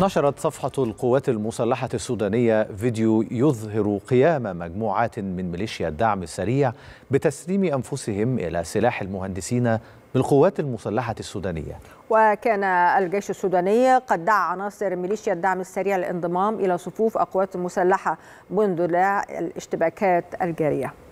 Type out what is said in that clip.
نشرت صفحة القوات المسلحة السودانية فيديو يظهر قيام مجموعات من ميليشيا الدعم السريع بتسليم أنفسهم إلى سلاح المهندسين بالقوات المسلحة السودانية وكان الجيش السوداني قد دعا عناصر ميليشيا الدعم السريع للانضمام إلى صفوف القوات المسلحة منذ الاشتباكات الجارية